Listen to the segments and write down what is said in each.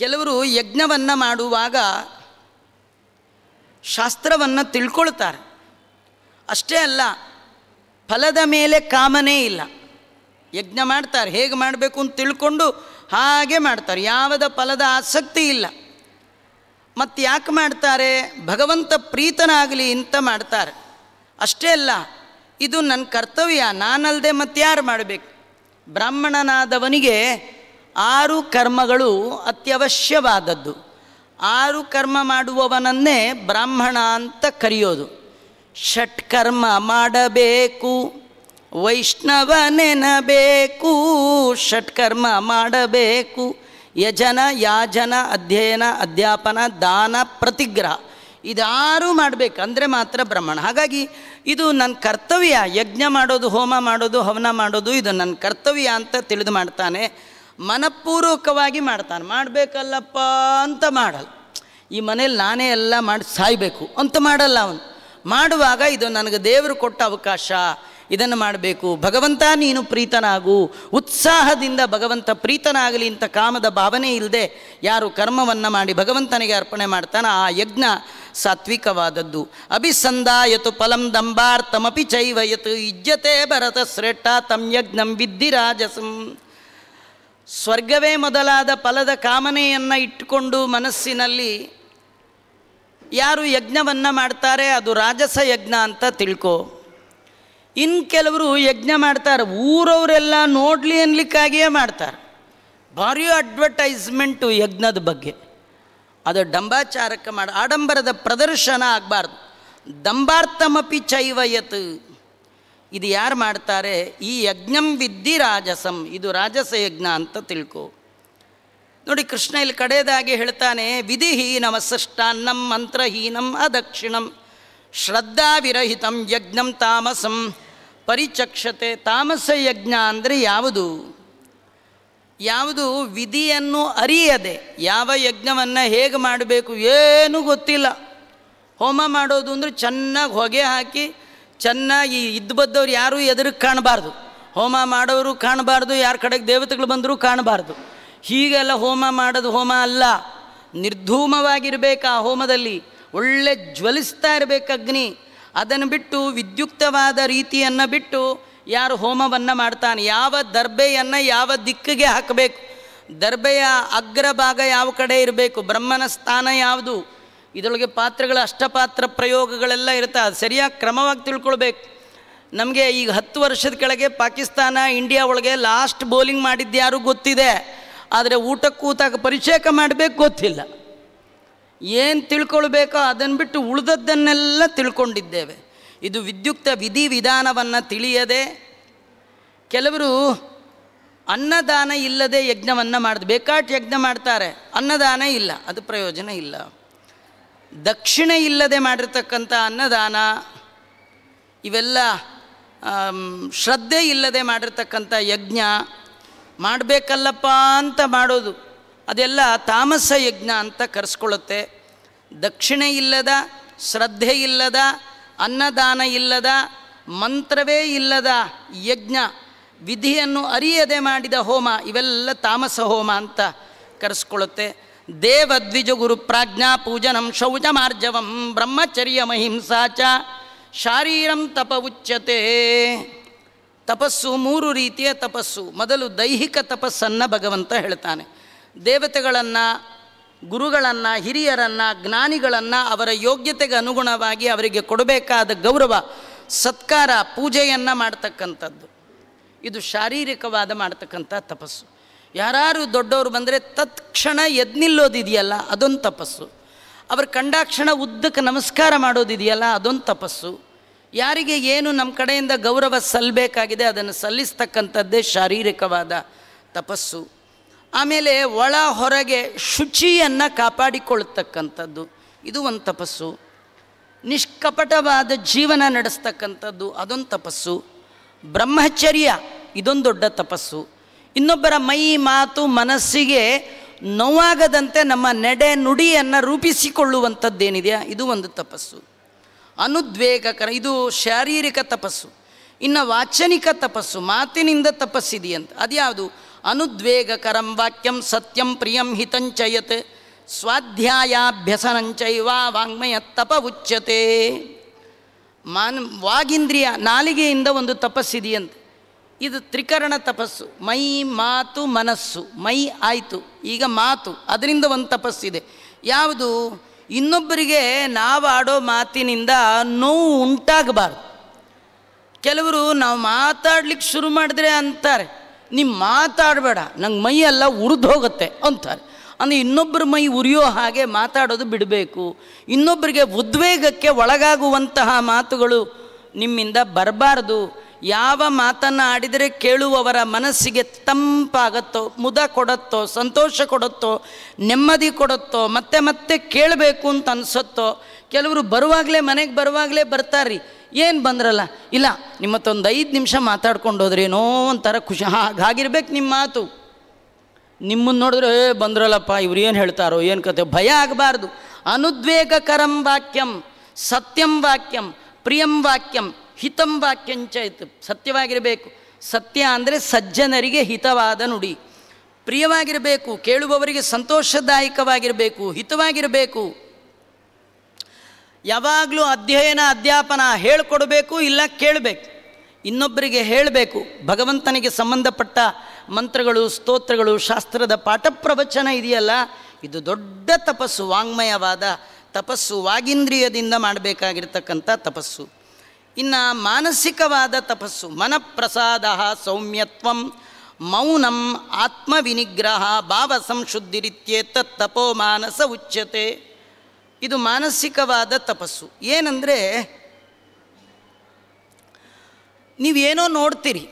ಕೆಲವರು ಯಜ್ಞವನ್ನು ಮಾಡುವಾಗ ಶಾಸ್ತ್ರವನ್ನು ತಿಳ್ಕೊಳ್ತಾರೆ ಅಷ್ಟೇ ಅಲ್ಲ ಫಲದ ಮೇಲೆ ಕಾಮನೇ ಇಲ್ಲ ಯಜ್ಞ ಮಾಡ್ತಾರೆ ಹೇಗೆ ಮಾಡಬೇಕು ಅಂತ ತಿಳ್ಕೊಂಡು ಹಾಗೆ ಮಾಡ್ತಾರೆ ಯಾವದ ಫಲದ ಆಸಕ್ತಿ ಇಲ್ಲ ಮತ್ತು ಯಾಕೆ ಮಾಡ್ತಾರೆ ಭಗವಂತ ಪ್ರೀತನಾಗಲಿ ಅಂತ ಮಾಡ್ತಾರೆ ಅಷ್ಟೇ ಅಲ್ಲ ಇದು ನನ್ನ ಕರ್ತವ್ಯ ನಾನಲ್ಲದೆ ಮತ್ತಾರು ಮಾಡಬೇಕು ಬ್ರಾಹ್ಮಣನಾದವನಿಗೆ ಆರು ಕರ್ಮಗಳು ಅತ್ಯವಶ್ಯವಾದದ್ದು ಆರು ಕರ್ಮ ಮಾಡುವವನನ್ನೇ ಬ್ರಾಹ್ಮಣ ಅಂತ ಕರೆಯೋದು ಷಟ್ಕರ್ಮ ಮಾಡಬೇಕು ವೈಷ್ಣವ ನೆನಬೇಕು ಷಟ್ಕರ್ಮ ಮಾಡಬೇಕು ಯಜನ ಯಾಜನ ಅಧ್ಯಯನ ಅಧ್ಯಾಪನ ದಾನ ಪ್ರತಿಗ್ರಹ ಇದಾರು ಮಾಡಬೇಕು ಅಂದರೆ ಮಾತ್ರ ಬ್ರಾಹ್ಮಣ ಹಾಗಾಗಿ ಇದು ನನ್ನ ಕರ್ತವ್ಯ ಯಜ್ಞ ಮಾಡೋದು ಹೋಮ ಮಾಡೋದು ಹವನ ಮಾಡೋದು ಇದು ನನ್ನ ಕರ್ತವ್ಯ ಅಂತ ತಿಳಿದು ಮಾಡ್ತಾನೆ ಮನಪೂರ್ವಕವಾಗಿ ಮಾಡ್ತಾನೆ ಮಾಡಬೇಕಲ್ಲಪ್ಪ ಅಂತ ಮಾಡಲ್ಲ ಈ ಮನೇಲಿ ನಾನೇ ಎಲ್ಲ ಮಾಡಿ ಸಾಯ್ಬೇಕು ಅಂತ ಮಾಡಲ್ಲ ಅವನು ಮಾಡುವಾಗ ಇದು ನನಗೆ ದೇವರು ಕೊಟ್ಟ ಅವಕಾಶ ಇದನ್ನು ಮಾಡಬೇಕು ಭಗವಂತ ನೀನು ಪ್ರೀತನಾಗು ಉತ್ಸಾಹದಿಂದ ಭಗವಂತ ಪ್ರೀತನಾಗಲಿ ಇಂಥ ಕಾಮದ ಭಾವನೆ ಇಲ್ಲದೆ ಯಾರು ಕರ್ಮವನ್ನು ಮಾಡಿ ಭಗವಂತನಿಗೆ ಅರ್ಪಣೆ ಮಾಡ್ತಾನೆ ಆ ಯಜ್ಞ ಸಾತ್ವಿಕವಾದದ್ದು ಅಭಿಸಂದಾಯತು ಫಲಂ ದಂಬಾರ್ತಮಪಿ ಚೈವಯತು ಇಜ್ಜತೆ ಭರತ ಶ್ರೇಷ್ಠ ತಂ ಯಜ್ಞಂ ವಿದ್ಧಿರಾಜಸಂ ಸ್ವರ್ಗವೇ ಮೊದಲಾದ ಫಲದ ಕಾಮನೆಯನ್ನು ಇಟ್ಟುಕೊಂಡು ಮನಸ್ಸಿನಲ್ಲಿ ಯಾರು ಯಜ್ಞವನ್ನು ಮಾಡ್ತಾರೆ ಅದು ರಾಜಸ ಯಜ್ಞ ಅಂತ ತಿಳ್ಕೊ ಇನ್ನು ಕೆಲವರು ಯಜ್ಞ ಮಾಡ್ತಾರೆ ಊರವರೆಲ್ಲ ನೋಡಲಿ ಅನ್ಲಿಕ್ಕಾಗಿಯೇ ಮಾಡ್ತಾರೆ ಭಾರಿ ಅಡ್ವರ್ಟೈಸ್ಮೆಂಟು ಯಜ್ಞದ ಬಗ್ಗೆ ಅದು ಡಂಬಾಚಾರಕ್ಕೆ ಮಾಡಿ ಆಡಂಬರದ ಪ್ರದರ್ಶನ ಆಗಬಾರ್ದು ದಂಬಾರ್ಥಮಪಿ ಚೈವಯತ್ ಇದು ಯಾರು ಮಾಡ್ತಾರೆ ಈ ಯಜ್ಞಂ ವಿದ್ಯಿ ರಾಜಸಂ ಇದು ರಾಜಸ ಯಜ್ಞ ಅಂತ ತಿಳ್ಕೊ ನೋಡಿ ಕೃಷ್ಣ ಇಲ್ಲಿ ಕಡೆಯದಾಗಿ ಹೇಳ್ತಾನೆ ವಿಧಿಹೀನಮ ಸೃಷ್ಟಾನ್ನಂ ಮಂತ್ರಹೀನಂ ಅದಕ್ಷಿಣಂ ಶ್ರದ್ಧಾವಿರಹಿತಂ ಯಜ್ಞಂ ತಾಮಸಂ ಪರಿಚಕ್ಷತೆ ತಾಮಸ ಯಜ್ಞ ಅಂದರೆ ಯಾವುದು ಯಾವುದು ವಿಧಿಯನ್ನು ಅರಿಯದೆ ಯಾವ ಯಜ್ಞವನ್ನು ಹೇಗೆ ಮಾಡಬೇಕು ಏನೂ ಗೊತ್ತಿಲ್ಲ ಹೋಮ ಮಾಡೋದು ಅಂದರೆ ಚೆನ್ನಾಗಿ ಹೊಗೆ ಹಾಕಿ ಚೆನ್ನಾಗಿ ಇದ್ದು ಬದ್ದವ್ರು ಯಾರೂ ಎದುರಿಗೆ ಕಾಣಬಾರ್ದು ಹೋಮ ಮಾಡೋರು ಕಾಣಬಾರ್ದು ಯಾರ ಕಡೆಗೆ ದೇವತೆಗಳು ಬಂದರೂ ಕಾಣಬಾರ್ದು ಹೀಗೆಲ್ಲ ಹೋಮ ಮಾಡೋದು ಹೋಮ ಅಲ್ಲ ನಿರ್ಧೂಮವಾಗಿರಬೇಕು ಆ ಹೋಮದಲ್ಲಿ ಒಳ್ಳೆ ಜ್ವಲಿಸ್ತಾ ಇರಬೇಕು ಅಗ್ನಿ ಅದನ್ನು ಬಿಟ್ಟು ವಿದ್ಯುಕ್ತವಾದ ರೀತಿಯನ್ನು ಬಿಟ್ಟು ಯಾರು ಹೋಮವನ್ನು ಮಾಡ್ತಾನೆ ಯಾವ ದರ್ಬೆಯನ್ನು ಯಾವ ದಿಕ್ಕಿಗೆ ಹಾಕಬೇಕು ದರ್ಬೆಯ ಅಗ್ರಭಾಗ ಯಾವ ಕಡೆ ಇರಬೇಕು ಬ್ರಹ್ಮನ ಸ್ಥಾನ ಯಾವುದು ಇದರೊಳಗೆ ಪಾತ್ರಗಳ ಅಷ್ಟಪಾತ್ರ ಪ್ರಯೋಗಗಳೆಲ್ಲ ಇರುತ್ತೆ ಅದು ಸರಿಯಾಗಿ ಕ್ರಮವಾಗಿ ತಿಳ್ಕೊಳ್ಬೇಕು ನಮಗೆ ಈಗ ಹತ್ತು ವರ್ಷದ ಕೆಳಗೆ ಪಾಕಿಸ್ತಾನ ಇಂಡಿಯಾ ಒಳಗೆ ಲಾಸ್ಟ್ ಬೌಲಿಂಗ್ ಮಾಡಿದ್ದು ಯಾರು ಗೊತ್ತಿದೆ ಆದರೆ ಊಟಕ್ಕೂತಾಗ ಕೂತಾಗ ಮಾಡಬೇಕು ಗೊತ್ತಿಲ್ಲ ಏನು ತಿಳ್ಕೊಳ್ಬೇಕೋ ಅದನ್ನು ಬಿಟ್ಟು ಉಳಿದದ್ದನ್ನೆಲ್ಲ ತಿಳ್ಕೊಂಡಿದ್ದೇವೆ ಇದು ವಿದ್ಯುಕ್ತ ವಿಧಿವಿಧಾನವನ್ನು ತಿಳಿಯದೆ ಕೆಲವರು ಅನ್ನದಾನ ಇಲ್ಲದೆ ಯಜ್ಞವನ್ನು ಮಾಡಿದ ಬೇಕಾಟ್ ಯಜ್ಞ ಮಾಡ್ತಾರೆ ಅನ್ನದಾನ ಇಲ್ಲ ಅದು ಪ್ರಯೋಜನ ಇಲ್ಲ ದಕ್ಷಿಣೆ ಇಲ್ಲದೆ ಮಾಡಿರ್ತಕ್ಕಂಥ ಅನ್ನದಾನ ಇವೆಲ್ಲ ಶ್ರದ್ಧೆ ಇಲ್ಲದೆ ಮಾಡಿರ್ತಕ್ಕಂಥ ಯಜ್ಞ ಮಾಡಬೇಕಲ್ಲಪ್ಪ ಅಂತ ಮಾಡೋದು ಅದೆಲ್ಲ ತಾಮಸ ಯಜ್ಞ ಅಂತ ಕರೆಸ್ಕೊಳ್ಳುತ್ತೆ ದಕ್ಷಿಣೆ ಇಲ್ಲದ ಶ್ರದ್ಧೆ ಇಲ್ಲದ ಅನ್ನದಾನ ಇಲ್ಲದ ಮಂತ್ರವೇ ಇಲ್ಲದ ಯಜ್ಞ ವಿಧಿಯನ್ನು ಅರಿಯದೆ ಮಾಡಿದ ಹೋಮ ಇವೆಲ್ಲ ತಾಮಸ ಹೋಮ ಅಂತ ಕರೆಸ್ಕೊಳ್ಳುತ್ತೆ ಪ್ರಾಜ್ಞಾ ಪೂಜನಂ ಶೌಚಮಾರ್ಜವಂ ಮಹಿಂಸಾ ಚ ಶಾರೀರಂ ತಪ ಉಚ್ಯತೆ ತಪಸ್ಸು ಮೂರು ರೀತಿಯ ತಪಸ್ಸು ಮೊದಲು ದೈಹಿಕ ತಪಸ್ಸನ್ನು ಭಗವಂತ ಹೇಳ್ತಾನೆ ದೇವತೆಗಳನ್ನು ಗುರುಗಳನ್ನು ಹಿರಿಯರನ್ನು ಜ್ಞಾನಿಗಳನ್ನು ಅವರ ಯೋಗ್ಯತೆಗೆ ಅನುಗುಣವಾಗಿ ಅವರಿಗೆ ಕೊಡಬೇಕಾದ ಗೌರವ ಸತ್ಕಾರ ಪೂಜೆಯನ್ನು ಮಾಡ್ತಕ್ಕಂಥದ್ದು ಇದು ಶಾರೀರಿಕವಾದ ಮಾಡ್ತಕ್ಕಂಥ ತಪಸ್ಸು ಯಾರು ದೊಡ್ಡವರು ಬಂದರೆ ತತ್ಕ್ಷಣ ಎದ್ನಿಲ್ಲೋದಿದೆಯಲ್ಲ ನಿಲ್ಲೋದಿದೆಯಲ್ಲ ಅದೊಂದು ತಪಸ್ಸು ಅವರು ಕಂಡಾಕ್ಷಣ ಉದ್ದಕ್ಕೆ ನಮಸ್ಕಾರ ಮಾಡೋದಿದೆಯಲ್ಲ ಅದೊಂದು ತಪಸ್ಸು ಯಾರಿಗೆ ಏನು ನಮ್ಮ ಕಡೆಯಿಂದ ಗೌರವ ಸಲ್ಲಬೇಕಾಗಿದೆ ಅದನ್ನು ಸಲ್ಲಿಸ್ತಕ್ಕಂಥದ್ದೇ ಶಾರೀರಿಕವಾದ ತಪಸ್ಸು ಆಮೇಲೆ ಒಳ ಹೊರಗೆ ಶುಚಿಯನ್ನು ಕಾಪಾಡಿಕೊಳ್ಳತಕ್ಕಂಥದ್ದು ಇದು ಒಂದು ತಪಸ್ಸು ನಿಷ್ಕಪಟವಾದ ಜೀವನ ನಡೆಸ್ತಕ್ಕಂಥದ್ದು ಅದೊಂದು ತಪಸ್ಸು ಬ್ರಹ್ಮಚರ್ಯ ಇದೊಂದು ದೊಡ್ಡ ತಪಸ್ಸು ಇನ್ನೊಬ್ಬರ ಮೈ ಮಾತು ಮನಸ್ಸಿಗೆ ನೋವಾಗದಂತೆ ನಮ್ಮ ನೆಡೆ ನುಡಿಯನ್ನು ರೂಪಿಸಿಕೊಳ್ಳುವಂಥದ್ದೇನಿದೆಯಾ ಇದು ಒಂದು ತಪಸ್ಸು ಅನುದ್ವೇಗಕರ ಇದು ಶಾರೀರಿಕ ತಪಸ್ಸು ಇನ್ನು ವಾಚನಿಕ ತಪಸ್ಸು ಮಾತಿನಿಂದ ತಪಸ್ಸಿದೆಯಂತ ಅದ್ಯಾವುದು ಅನುದ್ವೇಗಕರಂ ವಾಕ್ಯಂ ಸತ್ಯಂ ಪ್ರಿಯಂ ಹಿತಂಚಯತೆ ಸ್ವಾಧ್ಯಾಯಾಭ್ಯಸನಂಚೈವಾ ವಾಂಗ್ಮಯ ತಪ ಉಚ್ಯತೆ ಮಾನ್ ವಾಗಿಂದ್ರಿಯ ನಾಲಿಗೆಯಿಂದ ಒಂದು ತಪಸ್ಸಿದೆಯಂತೆ ಇದು ತ್ರಿಕರಣ ತಪಸ್ಸು ಮೈ ಮಾತು ಮನಸ್ಸು ಮೈ ಆಯಿತು ಈಗ ಮಾತು ಅದರಿಂದ ಒಂದು ತಪಸ್ಸಿದೆ ಯಾವುದು ಇನ್ನೊಬ್ಬರಿಗೆ ಆಡೋ ಮಾತಿನಿಂದ ನೋವು ಉಂಟಾಗಬಾರ್ದು ಕೆಲವರು ನಾವು ಮಾತಾಡ್ಲಿಕ್ಕೆ ಶುರು ಮಾಡಿದ್ರೆ ಅಂತಾರೆ ನೀವು ಮಾತಾಡಬೇಡ ನಂಗೆ ಮೈಯೆಲ್ಲ ಉರಿದು ಹೋಗುತ್ತೆ ಅಂತಾರೆ ಅಂದರೆ ಇನ್ನೊಬ್ಬರ ಮೈ ಉರಿಯೋ ಹಾಗೆ ಮಾತಾಡೋದು ಬಿಡಬೇಕು ಇನ್ನೊಬ್ಬರಿಗೆ ಉದ್ವೇಗಕ್ಕೆ ಒಳಗಾಗುವಂತಹ ಮಾತುಗಳು ನಿಮ್ಮಿಂದ ಬರಬಾರ್ದು ಯಾವ ಮಾತನ್ನು ಆಡಿದರೆ ಕೇಳುವವರ ಮನಸ್ಸಿಗೆ ತಂಪಾಗತ್ತೋ ಮುದ ಕೊಡುತ್ತೋ ಸಂತೋಷ ಕೊಡುತ್ತೋ ನೆಮ್ಮದಿ ಕೊಡುತ್ತೋ ಮತ್ತೆ ಮತ್ತೆ ಕೇಳಬೇಕು ಅಂತ ಅನಿಸುತ್ತೋ ಕೆಲವರು ಬರುವಾಗಲೇ ಮನೆಗೆ ಬರುವಾಗಲೇ ಬರ್ತಾರ್ರಿ ಏನು ಬಂದ್ರಲ್ಲ ಇಲ್ಲ ನಿಮ್ಮತ್ತೊಂದು ಐದು ನಿಮಿಷ ಮಾತಾಡ್ಕೊಂಡು ಏನೋ ಒಂಥರ ಖುಷಿ ಹಾಗಾಗಿರ್ಬೇಕು ನಿಮ್ಮ ಮಾತು ನಿಮ್ಮನ್ನು ನೋಡಿದ್ರೆ ಏ ಬಂದ್ರಲ್ಲಪ್ಪ ಇವ್ರು ಏನು ಹೇಳ್ತಾರೋ ಏನು ಕತೆ ಭಯ ಆಗಬಾರ್ದು ಅನುದ್ವೇಗಕರಂ ವಾಕ್ಯಂ ಸತ್ಯಂ ವಾಕ್ಯಂ ಪ್ರಿಯಂ ವಾಕ್ಯಂ ಹಿತಂಬಾಕ್ಯಂಚ ಇತ್ತು ಸತ್ಯವಾಗಿರಬೇಕು ಸತ್ಯ ಅಂದರೆ ಸಜ್ಜನರಿಗೆ ಹಿತವಾದ ನುಡಿ ಪ್ರಿಯವಾಗಿರಬೇಕು ಕೇಳುವವರಿಗೆ ಸಂತೋಷದಾಯಕವಾಗಿರಬೇಕು ಹಿತವಾಗಿರಬೇಕು ಯಾವಾಗಲೂ ಅಧ್ಯಯನ ಅಧ್ಯಾಪನ ಹೇಳಿಕೊಡಬೇಕು ಇಲ್ಲ ಕೇಳಬೇಕು ಇನ್ನೊಬ್ಬರಿಗೆ ಹೇಳಬೇಕು ಭಗವಂತನಿಗೆ ಸಂಬಂಧಪಟ್ಟ ಮಂತ್ರಗಳು ಸ್ತೋತ್ರಗಳು ಶಾಸ್ತ್ರದ ಪಾಠ ಪ್ರವಚನ ಇದೆಯಲ್ಲ ಇದು ದೊಡ್ಡ ತಪಸ್ಸು ವಾಂಗ್ಮಯವಾದ ತಪಸ್ಸು ವಾಗಿಂದ್ರಿಯದಿಂದ ಮಾಡಬೇಕಾಗಿರ್ತಕ್ಕಂಥ ತಪಸ್ಸು ಇನ್ನು ಮಾನಸಿಕವಾದ ತಪಸ್ಸು ಮನಪ್ರಸಾದ ಸೌಮ್ಯತ್ವಂ ಮೌನಂ ಆತ್ಮವಿನಿಗ್ರಹ ಭಾವ ಸಂಶುದ್ಧಿರಿತ್ಯೆ ತಪೋ ಮಾನಸ ಉಚ್ಯತೆ ಇದು ಮಾನಸಿಕವಾದ ತಪಸ್ಸು ಏನಂದರೆ ನೀವೇನೋ ನೋಡ್ತೀರಿ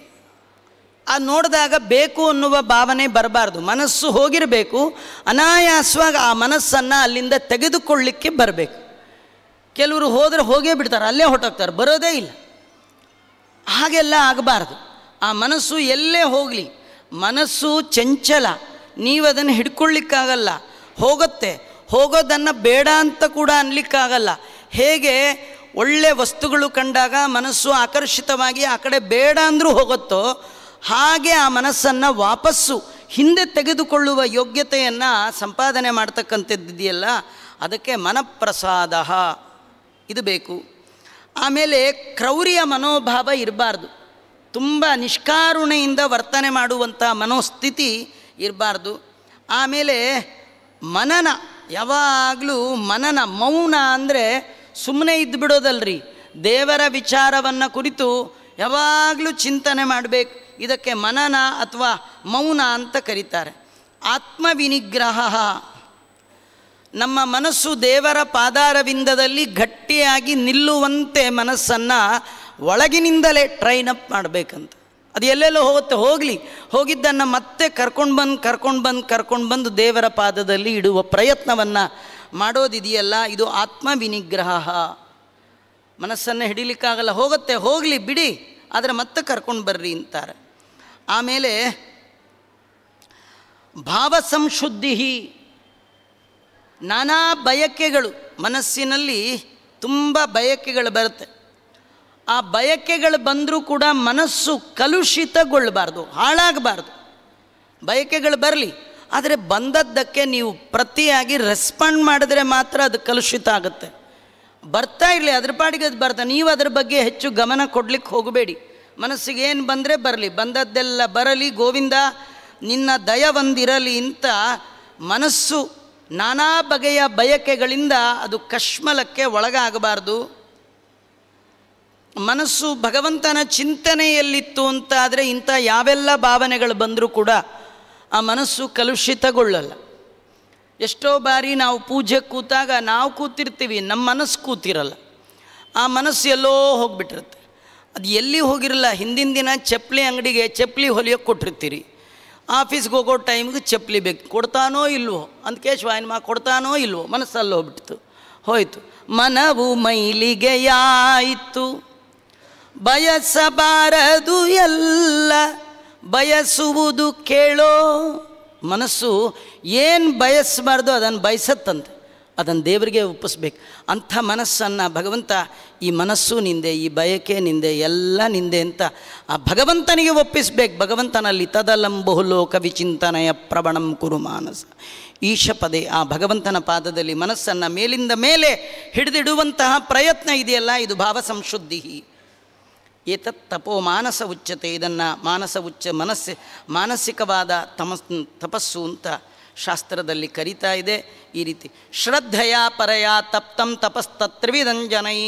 ಆ ನೋಡಿದಾಗ ಬೇಕು ಅನ್ನುವ ಭಾವನೆ ಬರಬಾರ್ದು ಮನಸ್ಸು ಹೋಗಿರಬೇಕು ಅನಾಯಾಸವಾಗಿ ಆ ಮನಸ್ಸನ್ನು ಅಲ್ಲಿಂದ ತೆಗೆದುಕೊಳ್ಳಿಕ್ಕೆ ಬರಬೇಕು ಕೆಲವರು ಹೋದರೆ ಹೋಗೇ ಬಿಡ್ತಾರೆ ಅಲ್ಲೇ ಹೊಟ್ಟೋಗ್ತಾರೆ ಬರೋದೇ ಇಲ್ಲ ಹಾಗೆಲ್ಲ ಆಗಬಾರ್ದು ಆ ಮನಸ್ಸು ಎಲ್ಲೇ ಹೋಗಲಿ ಮನಸ್ಸು ಚಂಚಲ ನೀವು ಅದನ್ನು ಹಿಡ್ಕೊಳ್ಳಿಕ್ಕಾಗಲ್ಲ ಹೋಗುತ್ತೆ ಹೋಗೋದನ್ನು ಬೇಡ ಅಂತ ಕೂಡ ಅನ್ಲಿಕ್ಕಾಗಲ್ಲ ಹೇಗೆ ಒಳ್ಳೆ ವಸ್ತುಗಳು ಕಂಡಾಗ ಮನಸ್ಸು ಆಕರ್ಷಿತವಾಗಿ ಆ ಕಡೆ ಬೇಡ ಅಂದರೂ ಹೋಗುತ್ತೋ ಹಾಗೆ ಆ ಮನಸ್ಸನ್ನು ವಾಪಸ್ಸು ಹಿಂದೆ ತೆಗೆದುಕೊಳ್ಳುವ ಯೋಗ್ಯತೆಯನ್ನು ಸಂಪಾದನೆ ಮಾಡ್ತಕ್ಕಂಥದ್ದಿದೆಯಲ್ಲ ಅದಕ್ಕೆ ಮನಪ್ರಸಾದ ಇದು ಬೇಕು ಆಮೇಲೆ ಕ್ರೌರಿಯ ಮನೋಭಾವ ಇರಬಾರ್ದು ತುಂಬ ನಿಷ್ಕಾರುಣೆಯಿಂದ ವರ್ತನೆ ಮಾಡುವಂಥ ಮನೋಸ್ಥಿತಿ ಇರಬಾರ್ದು ಆಮೇಲೆ ಮನನ ಯಾವಾಗಲೂ ಮನನ ಮೌನ ಅಂದರೆ ಸುಮ್ಮನೆ ಇದ್ದುಬಿಡೋದಲ್ರಿ ದೇವರ ವಿಚಾರವನ್ನು ಕುರಿತು ಯಾವಾಗಲೂ ಚಿಂತನೆ ಮಾಡಬೇಕು ಇದಕ್ಕೆ ಮನನ ಅಥವಾ ಮೌನ ಅಂತ ಕರೀತಾರೆ ಆತ್ಮವಿನಿಗ್ರಹ ನಮ್ಮ ಮನಸ್ಸು ದೇವರ ಪಾದಾರವಿಂದದಲ್ಲಿ ಗಟ್ಟಿಯಾಗಿ ನಿಲ್ಲುವಂತೆ ಮನಸ್ಸನ್ನು ಒಳಗಿನಿಂದಲೇ ಟ್ರೈನ್ ಅಪ್ ಮಾಡಬೇಕಂತ ಅದು ಎಲ್ಲೆಲ್ಲೋ ಹೋಗುತ್ತೆ ಹೋಗಲಿ ಹೋಗಿದ್ದನ್ನು ಮತ್ತೆ ಕರ್ಕೊಂಡು ಬಂದು ಕರ್ಕೊಂಡು ಬಂದು ಕರ್ಕೊಂಡು ಬಂದು ದೇವರ ಪಾದದಲ್ಲಿ ಇಡುವ ಪ್ರಯತ್ನವನ್ನು ಮಾಡೋದಿದೆಯಲ್ಲ ಇದು ಆತ್ಮ ವಿನಿಗ್ರಹ ಮನಸ್ಸನ್ನು ಹಿಡಿಲಿಕ್ಕಾಗಲ್ಲ ಹೋಗುತ್ತೆ ಹೋಗಲಿ ಬಿಡಿ ಆದರೆ ಮತ್ತೆ ಕರ್ಕೊಂಡು ಬರ್ರಿ ಅಂತಾರೆ ಆಮೇಲೆ ಭಾವ ಸಂಶುದ್ಧಿ ನಾನಾ ಬಯಕೆಗಳು ಮನಸ್ಸಿನಲ್ಲಿ ತುಂಬ ಬಯಕೆಗಳು ಬರುತ್ತೆ ಆ ಬಯಕೆಗಳು ಬಂದರೂ ಕೂಡ ಮನಸ್ಸು ಕಲುಷಿತಗೊಳ್ಳಬಾರ್ದು ಹಾಳಾಗಬಾರ್ದು ಬಯಕೆಗಳು ಬರಲಿ ಆದರೆ ಬಂದದ್ದಕ್ಕೆ ನೀವು ಪ್ರತಿಯಾಗಿ ರೆಸ್ಪಾಂಡ್ ಮಾಡಿದ್ರೆ ಮಾತ್ರ ಅದು ಕಲುಷಿತ ಆಗುತ್ತೆ ಬರ್ತಾ ಇರಲಿ ಅದ್ರ ಪಾಡಿಗೆ ಅದು ಬರ್ತಾ ನೀವು ಅದ್ರ ಬಗ್ಗೆ ಹೆಚ್ಚು ಗಮನ ಕೊಡಲಿಕ್ಕೆ ಹೋಗಬೇಡಿ ಮನಸ್ಸಿಗೆ ಏನು ಬಂದರೆ ಬರಲಿ ಬಂದದ್ದೆಲ್ಲ ಬರಲಿ ಗೋವಿಂದ ನಿನ್ನ ದಯ ಒಂದಿರಲಿ ಅಂತ ಮನಸ್ಸು ನಾನಾ ಬಗೆಯ ಬಯಕೆಗಳಿಂದ ಅದು ಕಶ್ಮಲಕ್ಕೆ ಒಳಗಾಗಬಾರ್ದು ಮನಸ್ಸು ಭಗವಂತನ ಚಿಂತನೆಯಲ್ಲಿತ್ತು ಅಂತಾದರೆ ಇಂಥ ಯಾವೆಲ್ಲ ಭಾವನೆಗಳು ಬಂದರೂ ಕೂಡ ಆ ಮನಸ್ಸು ಕಲುಷಿತಗೊಳ್ಳಲ್ಲ ಎಷ್ಟೋ ಬಾರಿ ನಾವು ಪೂಜೆ ಕೂತಾಗ ನಾವು ಕೂತಿರ್ತೀವಿ ನಮ್ಮ ಮನಸ್ಸು ಕೂತಿರಲ್ಲ ಆ ಮನಸ್ಸು ಎಲ್ಲೋ ಹೋಗಿಬಿಟ್ಟಿರುತ್ತೆ ಅದು ಎಲ್ಲಿ ಹೋಗಿರಲ್ಲ ಹಿಂದಿನ ದಿನ ಚಪ್ಪಲಿ ಅಂಗಡಿಗೆ ಚಪ್ಪಲಿ ಹೊಲಿಯೋಕ್ಕೆ ಕೊಟ್ಟಿರ್ತೀರಿ ಆಫೀಸ್ಗೆ ಹೋಗೋ ಟೈಮ್ಗೆ ಚಪ್ಪಲಿ ಬೇಕು ಕೊಡ್ತಾನೋ ಇಲ್ವೋ ಅಂತ ಮಾ ಕೊಡ್ತಾನೋ ಇಲ್ವೋ ಮನಸ್ಸಲ್ಲಿ ಹೋಗ್ಬಿಟ್ಟಿತು ಹೋಯಿತು ಮನವು ಯಾಯಿತು ಬಯಸಬಾರದು ಎಲ್ಲ ಬಯಸುವುದು ಕೇಳೋ ಮನಸ್ಸು ಏನು ಬಯಸಬಾರ್ದು ಅದನ್ನು ಬಯಸತ್ತಂತೆ ಅದನ್ನು ದೇವರಿಗೆ ಒಪ್ಪಿಸ್ಬೇಕು ಅಂಥ ಮನಸ್ಸನ್ನು ಭಗವಂತ ಈ ಮನಸ್ಸು ನಿಂದೆ ಈ ಬಯಕೆ ನಿಂದೆ ಎಲ್ಲ ನಿಂದೆ ಅಂತ ಆ ಭಗವಂತನಿಗೆ ಒಪ್ಪಿಸ್ಬೇಕು ಭಗವಂತನಲ್ಲಿ ಲೋಕ ವಿಚಿಂತನೆಯ ಪ್ರವಣಂ ಕುರು ಮಾನಸ ಈಶಪದೇ ಆ ಭಗವಂತನ ಪಾದದಲ್ಲಿ ಮನಸ್ಸನ್ನು ಮೇಲಿಂದ ಮೇಲೆ ಹಿಡಿದಿಡುವಂತಹ ಪ್ರಯತ್ನ ಇದೆಯಲ್ಲ ಇದು ಭಾವ ಸಂಶುದ್ಧಿ ಏತತ್ ತಪೋ ಮಾನಸ ಉಚ್ಚತೆ ಇದನ್ನು ಮಾನಸ ಉಚ್ಚ ಮನಸ್ಸೆ ಮಾನಸಿಕವಾದ ತಮಸ್ ತಪಸ್ಸು ಅಂತ ಶಾಸ್ತ್ರದಲ್ಲಿ ಕರೀತಾ ಇದೆ ಈ ರೀತಿ ಶ್ರದ್ಧೆಯ ಪರಯ ತಪ್ತಂ ತಪಸ್ತತ್ರಿವಿದಂಜನೈ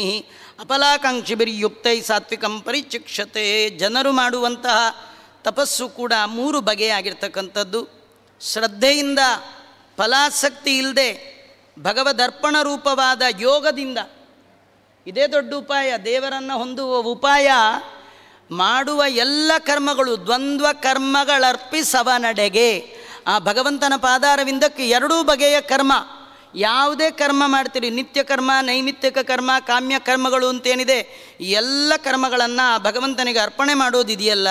ಬಿರಿಯುಕ್ತೈ ಸಾತ್ವಿಕಂ ಪರಿಚಿಕ್ಷತೆ ಜನರು ಮಾಡುವಂತಹ ತಪಸ್ಸು ಕೂಡ ಮೂರು ಬಗೆಯಾಗಿರ್ತಕ್ಕಂಥದ್ದು ಶ್ರದ್ಧೆಯಿಂದ ಫಲಾಸಕ್ತಿ ಇಲ್ಲದೆ ಭಗವದರ್ಪಣ ರೂಪವಾದ ಯೋಗದಿಂದ ಇದೇ ದೊಡ್ಡ ಉಪಾಯ ದೇವರನ್ನು ಹೊಂದುವ ಉಪಾಯ ಮಾಡುವ ಎಲ್ಲ ಕರ್ಮಗಳು ದ್ವಂದ್ವ ಕರ್ಮಗಳರ್ಪಿಸವನಡೆಗೆ ಆ ಭಗವಂತನ ಪಾದಾರವಿಂದಕ್ಕೆ ಎರಡೂ ಬಗೆಯ ಕರ್ಮ ಯಾವುದೇ ಕರ್ಮ ಮಾಡ್ತೀರಿ ನಿತ್ಯ ಕರ್ಮ ನೈಮಿತ್ಯಕ ಕರ್ಮ ಕಾಮ್ಯ ಕರ್ಮಗಳು ಅಂತೇನಿದೆ ಎಲ್ಲ ಕರ್ಮಗಳನ್ನು ಆ ಭಗವಂತನಿಗೆ ಅರ್ಪಣೆ ಮಾಡೋದಿದೆಯಲ್ಲ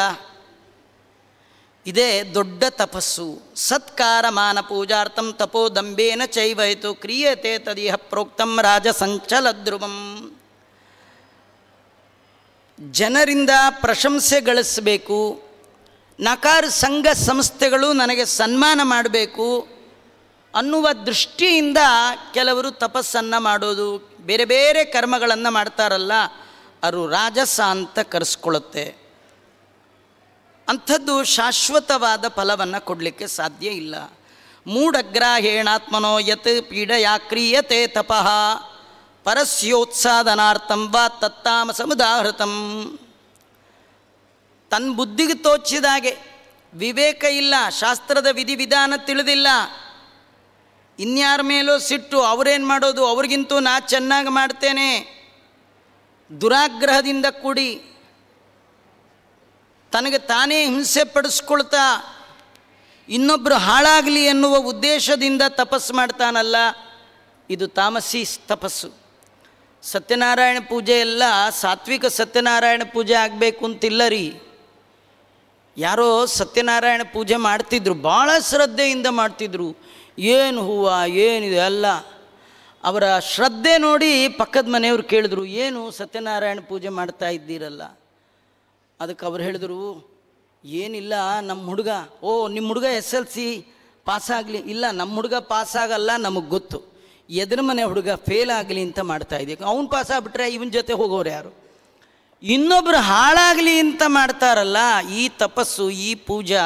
ಇದೇ ದೊಡ್ಡ ತಪಸ್ಸು ಸತ್ಕಾರ ಮಾನ ಪೂಜಾರ್ಥಂ ತಪೋ ದಂಬೇನ ಚೈವಯಿತು ಕ್ರಿಯತೆ ತದಿಹ ಪ್ರೋಕ್ತಂ ರಾಜ ಸಂಚಲದ್ರುವಂ ಜನರಿಂದ ಪ್ರಶಂಸೆ ಗಳಿಸಬೇಕು ನಕಾರ ಸಂಘ ಸಂಸ್ಥೆಗಳು ನನಗೆ ಸನ್ಮಾನ ಮಾಡಬೇಕು ಅನ್ನುವ ದೃಷ್ಟಿಯಿಂದ ಕೆಲವರು ತಪಸ್ಸನ್ನು ಮಾಡೋದು ಬೇರೆ ಬೇರೆ ಕರ್ಮಗಳನ್ನು ಮಾಡ್ತಾರಲ್ಲ ಅವರು ರಾಜಸ ಅಂತ ಕರೆಸ್ಕೊಳ್ಳುತ್ತೆ ಅಂಥದ್ದು ಶಾಶ್ವತವಾದ ಫಲವನ್ನು ಕೊಡಲಿಕ್ಕೆ ಸಾಧ್ಯ ಇಲ್ಲ ಮೂಢಗ್ರಾಹೇಣಾತ್ಮನೋ ಯತ್ ಪೀಡಯಾ ಕ್ರಿಯತೆ ತಪಃ ಪರಸ್ಯೋತ್ಸಾದನಾರ್ಥಂ ವಾ ತತ್ತಾಮ ಸಮುದಾಹೃತಂ ತನ್ನ ಬುದ್ಧಿಗೆ ತೋಚಿದಾಗೆ ವಿವೇಕ ಇಲ್ಲ ಶಾಸ್ತ್ರದ ವಿಧಿವಿಧಾನ ತಿಳಿದಿಲ್ಲ ಇನ್ಯಾರ ಮೇಲೂ ಸಿಟ್ಟು ಅವರೇನು ಮಾಡೋದು ಅವ್ರಿಗಿಂತೂ ನಾ ಚೆನ್ನಾಗಿ ಮಾಡ್ತೇನೆ ದುರಾಗ್ರಹದಿಂದ ಕೂಡಿ ತನಗೆ ತಾನೇ ಹಿಂಸೆ ಪಡಿಸ್ಕೊಳ್ತಾ ಇನ್ನೊಬ್ಬರು ಹಾಳಾಗಲಿ ಎನ್ನುವ ಉದ್ದೇಶದಿಂದ ತಪಸ್ಸು ಮಾಡ್ತಾನಲ್ಲ ಇದು ತಾಮಸಿ ತಪಸ್ಸು ಸತ್ಯನಾರಾಯಣ ಪೂಜೆ ಎಲ್ಲ ಸಾತ್ವಿಕ ಸತ್ಯನಾರಾಯಣ ಪೂಜೆ ಆಗಬೇಕು ಅಂತಿಲ್ಲ ರೀ ಯಾರೋ ಸತ್ಯನಾರಾಯಣ ಪೂಜೆ ಮಾಡ್ತಿದ್ರು ಭಾಳ ಶ್ರದ್ಧೆಯಿಂದ ಮಾಡ್ತಿದ್ರು ಏನು ಹೂವು ಏನಿದೆ ಅಲ್ಲ ಅವರ ಶ್ರದ್ಧೆ ನೋಡಿ ಪಕ್ಕದ ಮನೆಯವರು ಕೇಳಿದ್ರು ಏನು ಸತ್ಯನಾರಾಯಣ ಪೂಜೆ ಮಾಡ್ತಾ ಇದ್ದೀರಲ್ಲ ಅದಕ್ಕೆ ಅವ್ರು ಹೇಳಿದ್ರು ಏನಿಲ್ಲ ನಮ್ಮ ಹುಡುಗ ಓ ನಿಮ್ಮ ಹುಡುಗ ಎಸ್ ಎಲ್ ಸಿ ಪಾಸಾಗಲಿ ಇಲ್ಲ ನಮ್ಮ ಹುಡುಗ ಪಾಸಾಗಲ್ಲ ನಮಗೆ ಗೊತ್ತು ಎದ್ರ ಮನೆ ಹುಡುಗ ಫೇಲ್ ಆಗಲಿ ಅಂತ ಮಾಡ್ತಾ ಇದ್ದೀವಿ ಅವ್ನು ಪಾಸ್ ಆಗಿಬಿಟ್ರೆ ಇವನ ಜೊತೆ ಹೋಗೋರು ಯಾರು ಇನ್ನೊಬ್ಬರು ಹಾಳಾಗಲಿ ಅಂತ ಮಾಡ್ತಾರಲ್ಲ ಈ ತಪಸ್ಸು ಈ ಪೂಜಾ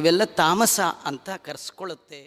ಇವೆಲ್ಲ ತಾಮಸ ಅಂತ ಕರೆಸ್ಕೊಳ್ಳುತ್ತೆ